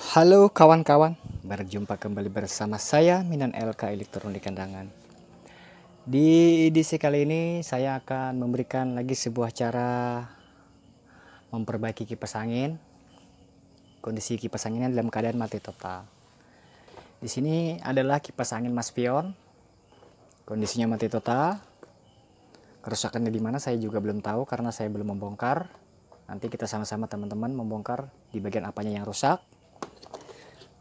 Halo kawan-kawan, berjumpa kembali bersama saya Minan LK Elektronik Kandangan. Di edisi kali ini saya akan memberikan lagi sebuah cara memperbaiki kipas angin. Kondisi kipas anginnya dalam keadaan mati total. Di sini adalah kipas angin Mas Pion. Kondisinya mati total. Kerusakannya di mana saya juga belum tahu karena saya belum membongkar. Nanti kita sama-sama teman-teman membongkar di bagian apanya yang rusak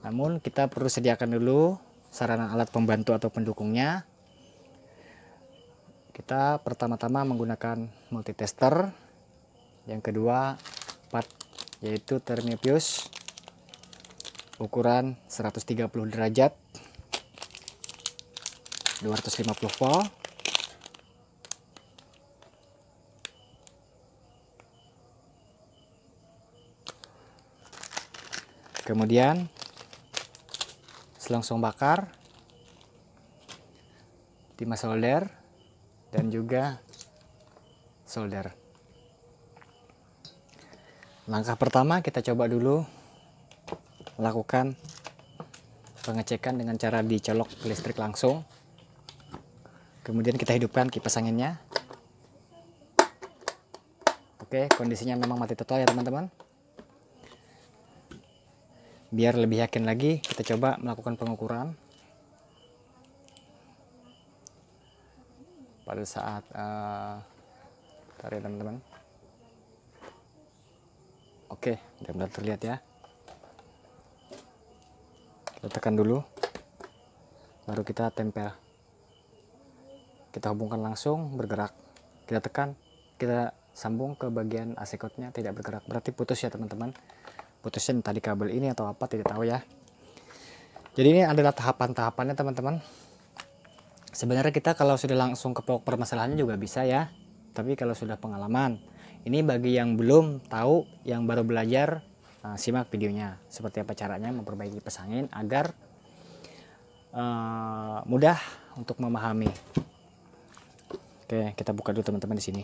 namun kita perlu sediakan dulu sarana alat pembantu atau pendukungnya. Kita pertama-tama menggunakan multitester. Yang kedua, part yaitu ternipius ukuran 130 derajat 250 volt kemudian langsung bakar, timah solder, dan juga solder. Langkah pertama kita coba dulu lakukan pengecekan dengan cara dicolok listrik langsung. Kemudian kita hidupkan kipas anginnya. Oke, kondisinya memang mati total ya teman-teman biar lebih yakin lagi kita coba melakukan pengukuran pada saat uh, eh, tarik ya, teman-teman oke okay, benar terlihat ya kita tekan dulu baru kita tempel kita hubungkan langsung bergerak kita tekan kita sambung ke bagian asikotnya tidak bergerak berarti putus ya teman-teman putusin tadi kabel ini atau apa tidak tahu ya jadi ini adalah tahapan-tahapannya teman-teman sebenarnya kita kalau sudah langsung ke pokok permasalahannya juga bisa ya tapi kalau sudah pengalaman ini bagi yang belum tahu yang baru belajar nah, simak videonya seperti apa caranya memperbaiki pesangin agar uh, mudah untuk memahami oke kita buka dulu teman-teman di sini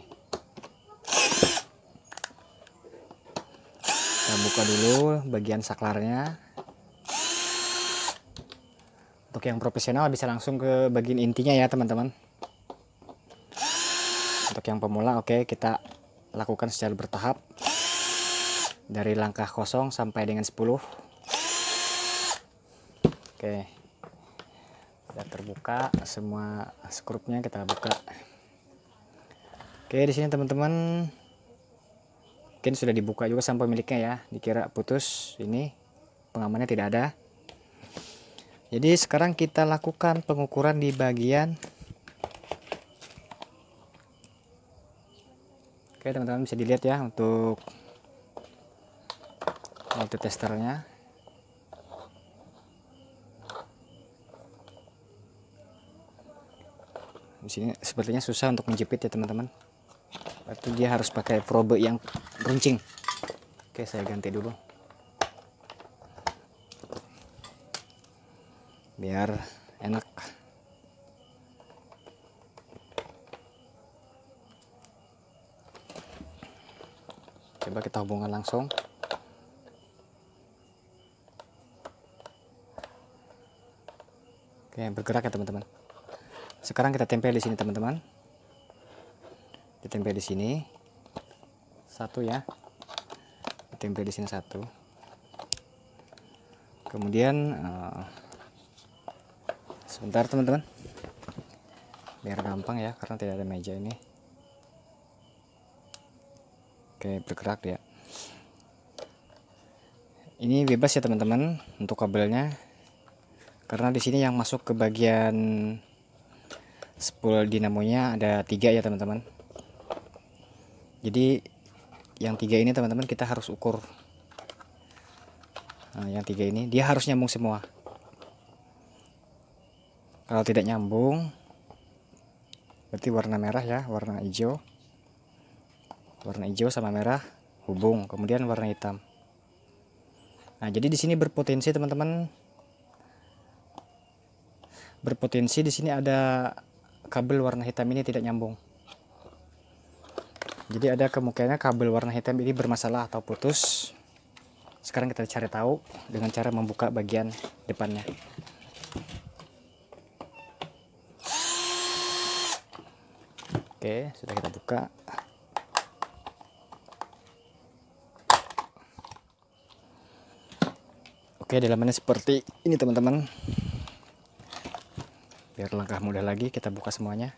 kita nah, buka dulu bagian saklarnya untuk yang profesional bisa langsung ke bagian intinya ya teman-teman untuk yang pemula oke okay, kita lakukan secara bertahap dari langkah kosong sampai dengan 10 oke okay. sudah terbuka semua skrupnya kita buka oke okay, di sini teman-teman mungkin sudah dibuka juga sampai miliknya ya dikira putus ini pengamannya tidak ada jadi sekarang kita lakukan pengukuran di bagian Oke teman-teman bisa dilihat ya untuk multitesternya. testernya di sini sepertinya susah untuk menjepit ya teman-teman berarti dia harus pakai probe yang runcing oke saya ganti dulu biar enak coba kita hubungkan langsung oke bergerak ya teman-teman sekarang kita tempel di sini teman-teman ditempel di sini satu ya ditempel di sini satu kemudian uh, sebentar teman-teman biar gampang ya karena tidak ada meja ini oke bergerak dia ini bebas ya teman-teman untuk kabelnya karena di sini yang masuk ke bagian spool dinamonya ada tiga ya teman-teman jadi yang tiga ini teman-teman kita harus ukur nah, yang tiga ini dia harus nyambung semua kalau tidak nyambung berarti warna merah ya warna hijau warna hijau sama merah hubung kemudian warna hitam nah jadi di sini berpotensi teman-teman berpotensi di sini ada kabel warna hitam ini tidak nyambung jadi ada kemungkinan kabel warna hitam ini bermasalah atau putus sekarang kita cari tahu dengan cara membuka bagian depannya oke sudah kita buka oke dalamannya seperti ini teman-teman biar langkah mudah lagi kita buka semuanya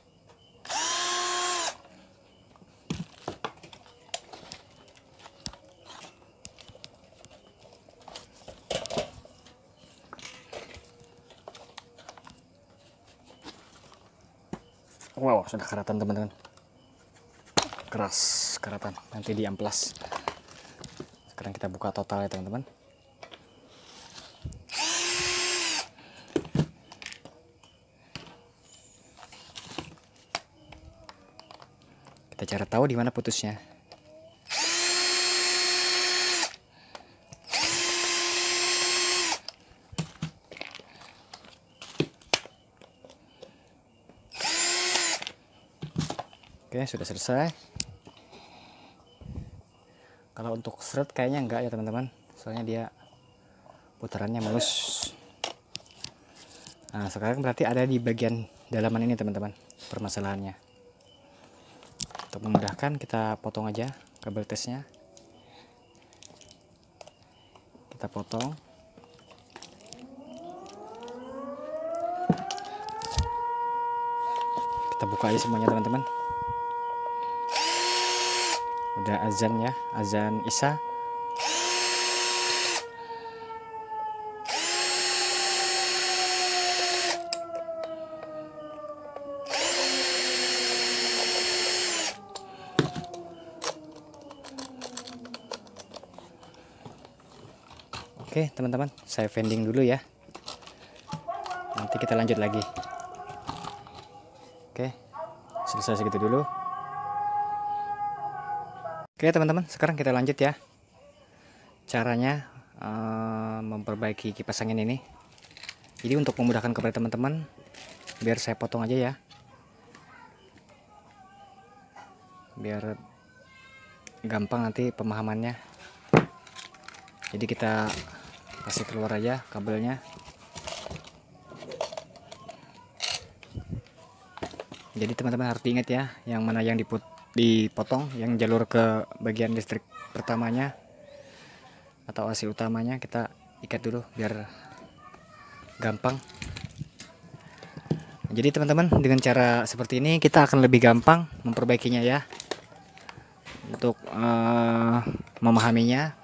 sudah karatan teman-teman keras karatan nanti di amplas sekarang kita buka total ya teman-teman kita cara tahu di mana putusnya Oke, sudah selesai. Kalau untuk seret kayaknya enggak ya teman-teman. Soalnya dia putarannya mulus. Nah, sekarang berarti ada di bagian dalaman ini teman-teman permasalahannya. Untuk memudahkan kita potong aja kabel tesnya. Kita potong. Kita buka aja semuanya teman-teman ada azannya azan ya, Isa Oke teman-teman saya vending dulu ya Nanti kita lanjut lagi Oke selesai segitu dulu Oke teman-teman, sekarang kita lanjut ya. Caranya uh, memperbaiki kipas angin ini. Jadi untuk memudahkan kepada teman-teman, biar saya potong aja ya. Biar gampang nanti pemahamannya. Jadi kita kasih keluar aja kabelnya. Jadi teman-teman harus diingat ya, yang mana yang diputus dipotong yang jalur ke bagian listrik pertamanya atau AC utamanya kita ikat dulu biar gampang jadi teman-teman dengan cara seperti ini kita akan lebih gampang memperbaikinya ya untuk uh, memahaminya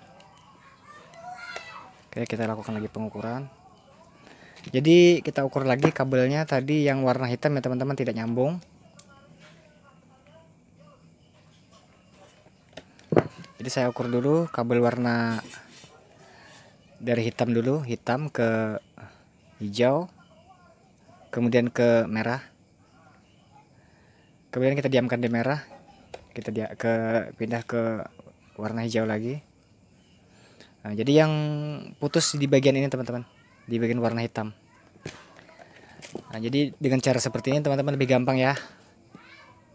oke kita lakukan lagi pengukuran jadi kita ukur lagi kabelnya tadi yang warna hitam ya teman-teman tidak nyambung jadi saya ukur dulu kabel warna dari hitam dulu hitam ke hijau kemudian ke merah kemudian kita diamkan di merah kita dia ke pindah ke warna hijau lagi nah, jadi yang putus di bagian ini teman-teman di bagian warna hitam nah, jadi dengan cara seperti ini teman-teman lebih gampang ya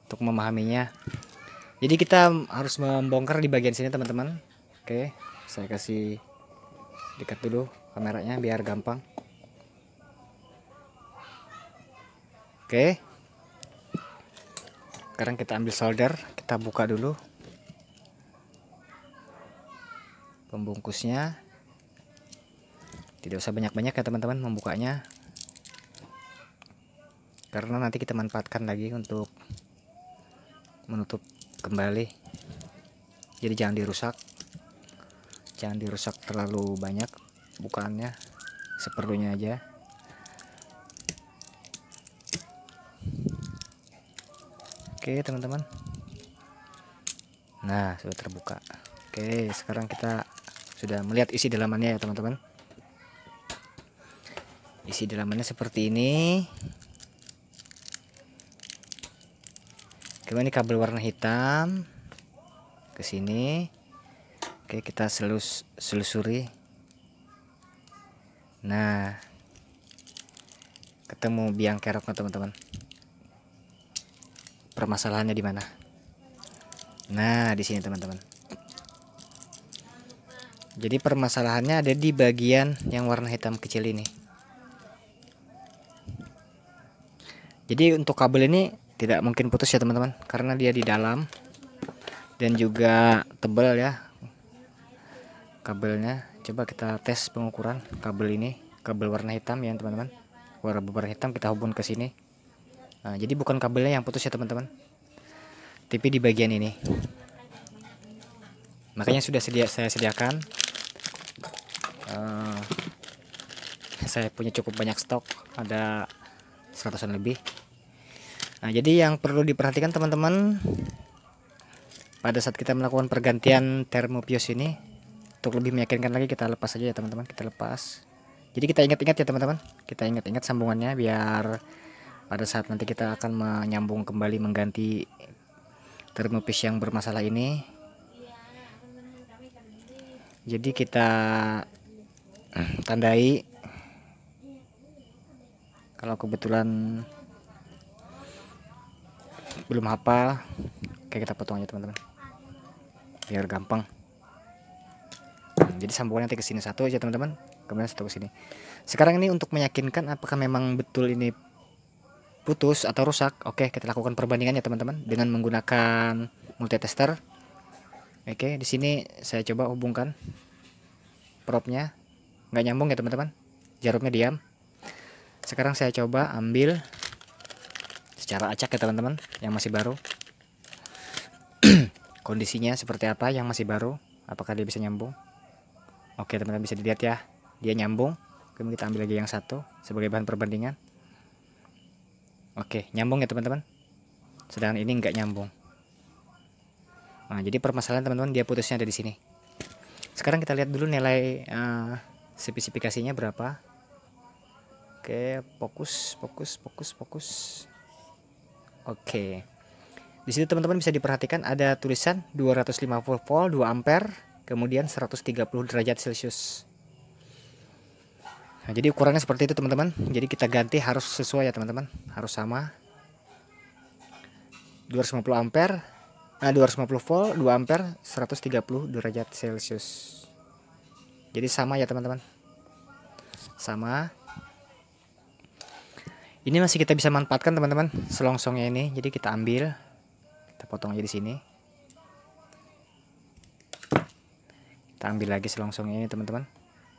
untuk memahaminya jadi kita harus membongkar di bagian sini teman-teman. Oke, saya kasih dekat dulu kameranya biar gampang. Oke. Sekarang kita ambil solder, kita buka dulu pembungkusnya. Tidak usah banyak-banyak ya teman-teman membukanya. Karena nanti kita manfaatkan lagi untuk menutup kembali jadi jangan dirusak jangan dirusak terlalu banyak bukaannya seperlunya aja oke teman-teman nah sudah terbuka oke sekarang kita sudah melihat isi dalamannya ya teman-teman isi dalamannya seperti ini kemudian ini kabel warna hitam ke sini. Oke, kita selus selusuri. Nah, ketemu biang keroknya teman-teman. Permasalahannya di mana? Nah, di sini teman-teman. Jadi permasalahannya ada di bagian yang warna hitam kecil ini. Jadi untuk kabel ini tidak mungkin putus ya teman-teman karena dia di dalam dan juga tebal ya kabelnya coba kita tes pengukuran kabel ini kabel warna hitam ya teman-teman warna beberapa hitam kita hubung ke sini nah, jadi bukan kabelnya yang putus ya teman-teman tapi di bagian ini makanya sudah sedia saya sediakan uh, saya punya cukup banyak stok ada seratusan lebih Nah, jadi yang perlu diperhatikan teman-teman pada saat kita melakukan pergantian termopius ini untuk lebih meyakinkan lagi kita lepas aja ya teman-teman, kita lepas. Jadi kita ingat-ingat ya teman-teman, kita ingat-ingat sambungannya biar pada saat nanti kita akan menyambung kembali mengganti termopius yang bermasalah ini. Jadi kita tandai kalau kebetulan belum hafal oke kita potong aja teman-teman biar gampang hmm, jadi sambungan nanti ke sini satu aja teman-teman kemudian satu ke sini sekarang ini untuk meyakinkan apakah memang betul ini putus atau rusak oke kita lakukan perbandingannya teman-teman dengan menggunakan multitester oke di sini saya coba hubungkan propnya nggak nyambung ya teman-teman jarumnya diam sekarang saya coba ambil secara acak ya teman-teman yang masih baru kondisinya seperti apa yang masih baru apakah dia bisa nyambung oke teman-teman bisa dilihat ya dia nyambung kemudian kita ambil lagi yang satu sebagai bahan perbandingan oke nyambung ya teman-teman sedangkan ini nggak nyambung nah jadi permasalahan teman-teman dia putusnya ada di sini sekarang kita lihat dulu nilai uh, spesifikasinya berapa oke fokus fokus fokus fokus Oke. Di situ teman-teman bisa diperhatikan ada tulisan 250 volt 2 ampere, kemudian 130 derajat Celcius. Nah, jadi ukurannya seperti itu teman-teman. Jadi kita ganti harus sesuai ya teman-teman, harus sama. 250 ampere, nah eh, 250 volt, 2 ampere, 130 derajat Celcius. Jadi sama ya teman-teman. Sama ini masih kita bisa manfaatkan teman-teman selongsongnya ini jadi kita ambil kita potong aja di sini kita ambil lagi selongsongnya ini teman-teman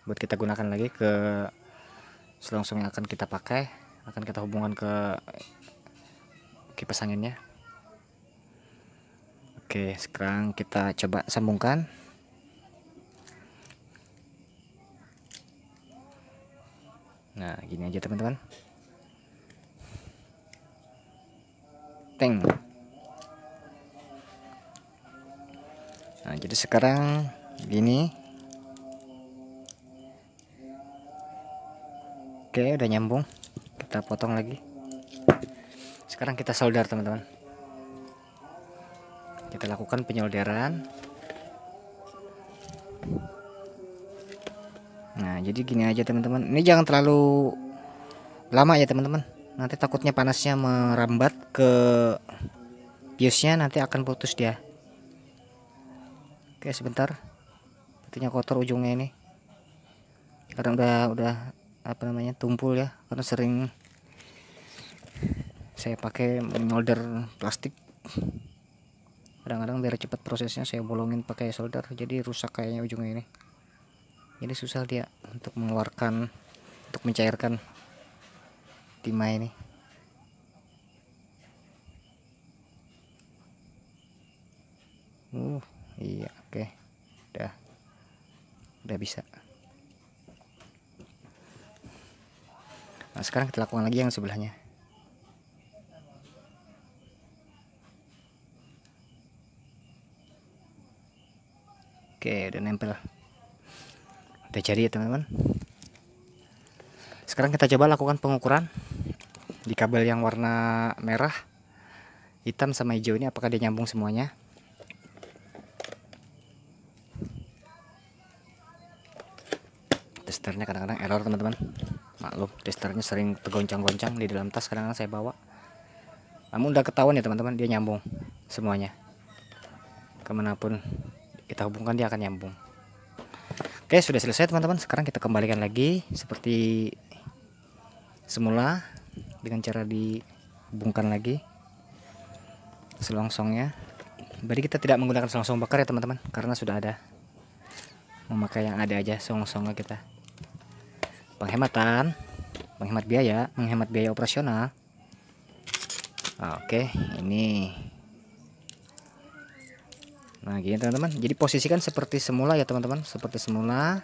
buat kita gunakan lagi ke selongsong yang akan kita pakai akan kita hubungkan ke kipas anginnya oke sekarang kita coba sambungkan nah gini aja teman-teman setting. nah jadi sekarang gini oke udah nyambung kita potong lagi sekarang kita solder teman-teman kita lakukan penyolderan nah jadi gini aja teman-teman ini jangan terlalu lama ya teman-teman nanti takutnya panasnya merambat ke biusnya nanti akan putus dia oke sebentar sepertinya kotor ujungnya ini karena udah udah apa namanya tumpul ya karena sering saya pakai solder plastik kadang-kadang biar cepat prosesnya saya bolongin pakai solder jadi rusak kayaknya ujungnya ini jadi susah dia untuk mengeluarkan untuk mencairkan ini, uh iya oke okay. udah udah bisa nah sekarang kita lakukan lagi yang sebelahnya oke udah nempel udah jadi ya teman-teman sekarang kita coba lakukan pengukuran di kabel yang warna merah hitam sama hijau ini apakah dia nyambung semuanya testernya kadang-kadang error teman-teman maklum testernya sering tergoncang-goncang di dalam tas kadang-kadang saya bawa namun udah ketahuan ya teman-teman dia nyambung semuanya kemanapun kita hubungkan dia akan nyambung oke sudah selesai teman-teman sekarang kita kembalikan lagi seperti semula dengan cara dibungkan lagi selongsongnya berarti kita tidak menggunakan selongsong bakar ya teman-teman karena sudah ada memakai yang ada aja selongsongnya kita penghematan menghemat biaya menghemat biaya operasional oke ini nah gini teman-teman jadi posisikan seperti semula ya teman-teman seperti semula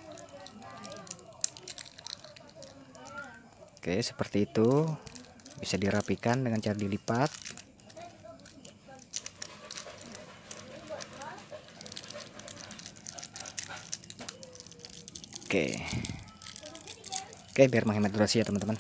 oke seperti itu bisa dirapikan dengan cara dilipat oke oke biar menghemat durasi ya teman-teman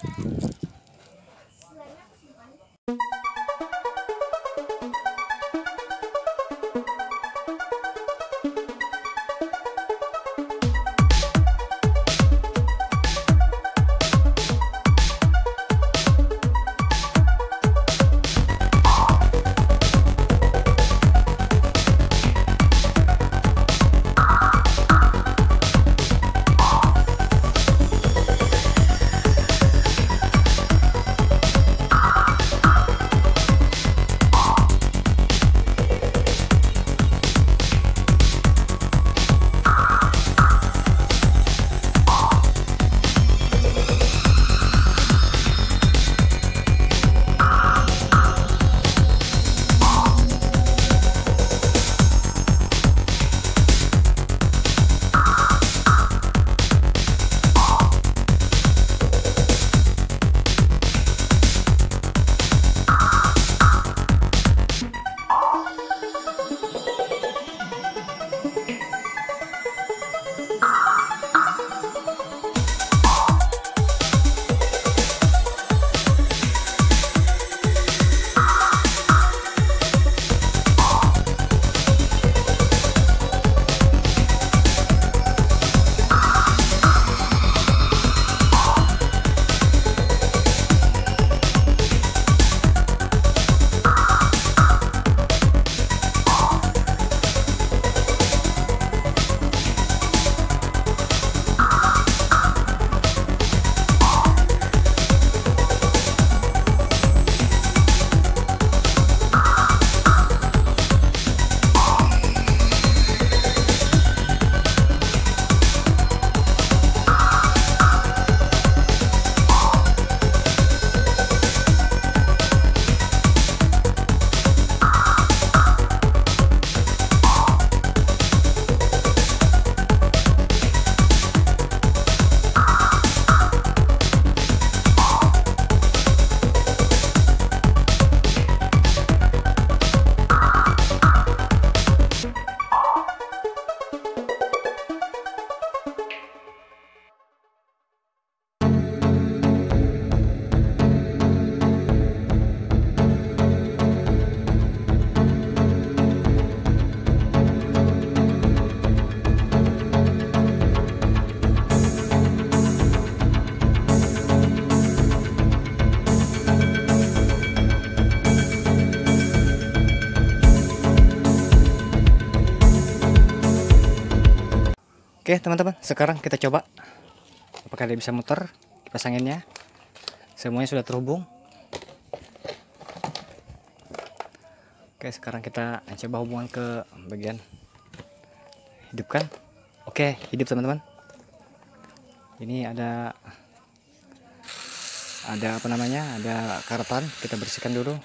Oke teman-teman, sekarang kita coba apakah dia bisa muter Pasanginnya, Semuanya sudah terhubung. Oke, sekarang kita coba hubungan ke bagian hidupkan. Oke, hidup teman-teman. Ini ada ada apa namanya? Ada karatan, kita bersihkan dulu.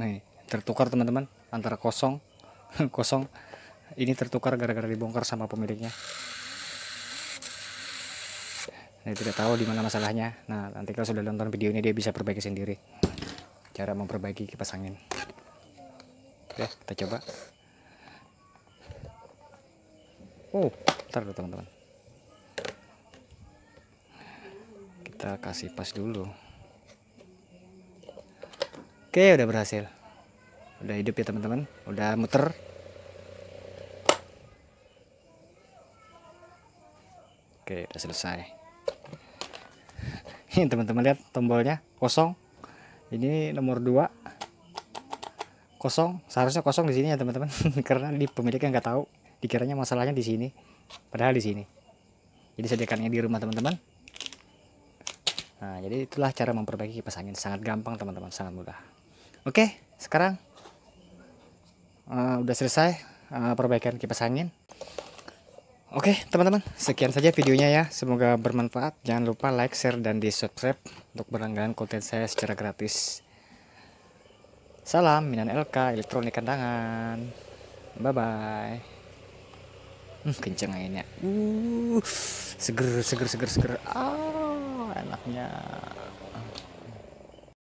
Nih tertukar teman-teman antara kosong kosong ini tertukar gara-gara dibongkar sama pemiliknya nah tidak tahu di mana masalahnya nah nanti kalau sudah nonton video ini dia bisa perbaiki sendiri cara memperbaiki kipas angin ya kita coba oh ntar teman-teman kita kasih pas dulu oke udah berhasil udah hidup ya teman-teman udah muter oke udah selesai ini teman-teman lihat tombolnya kosong ini nomor 2 kosong seharusnya kosong di sini ya teman-teman karena di pemiliknya nggak tahu dikiranya masalahnya di sini padahal di sini jadi sediakannya di rumah teman-teman Nah, jadi itulah cara memperbaiki kipas angin. Sangat gampang, teman-teman, sangat mudah. Oke, sekarang uh, udah selesai uh, perbaikan kipas angin oke okay, teman-teman sekian saja videonya ya semoga bermanfaat jangan lupa like share dan di subscribe untuk berlangganan konten saya secara gratis salam minan LK elektronik kandangan bye bye hmm, kenceng anginnya uh, seger seger seger seger ah enaknya